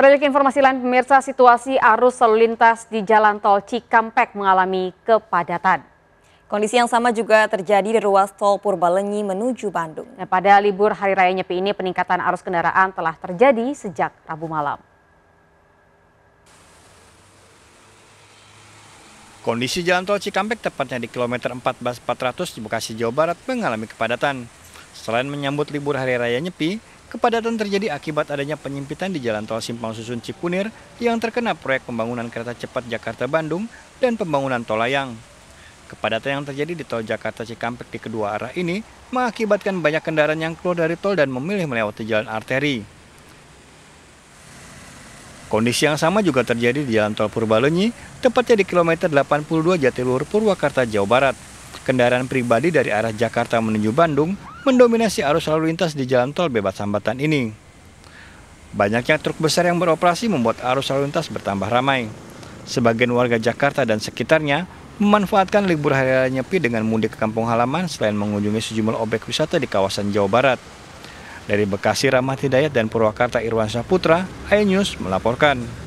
Beralih ke informasi lain, pemirsa situasi arus lalu lintas di jalan tol Cikampek mengalami kepadatan. Kondisi yang sama juga terjadi di ruas tol Purbalenyi menuju Bandung. Nah, pada libur Hari Raya Nyepi ini peningkatan arus kendaraan telah terjadi sejak Rabu malam. Kondisi jalan tol Cikampek tepatnya di kilometer 14.400 di Bekasi, Jawa Barat mengalami kepadatan. Selain menyambut libur Hari Raya Nyepi, Kepadatan terjadi akibat adanya penyempitan di Jalan Tol Simpang Susun Cipunir yang terkena proyek pembangunan kereta cepat Jakarta-Bandung dan pembangunan tol layang. Kepadatan yang terjadi di tol Jakarta Cikampek di kedua arah ini mengakibatkan banyak kendaraan yang keluar dari tol dan memilih melewati jalan arteri. Kondisi yang sama juga terjadi di Jalan Tol Purbalenyi, tepatnya di kilometer 82 Jatiluhur Purwakarta, Jawa Barat. Kendaraan pribadi dari arah Jakarta menuju Bandung mendominasi arus lalu lintas di jalan tol bebas hambatan ini. Banyaknya truk besar yang beroperasi membuat arus lalu lintas bertambah ramai. Sebagian warga Jakarta dan sekitarnya memanfaatkan libur hari raya Nyepi dengan mudik ke kampung halaman selain mengunjungi sejumlah objek wisata di kawasan Jawa Barat. Dari Bekasi, Ramah Hidayat dan Purwakarta Irwan Saputra, iNews melaporkan.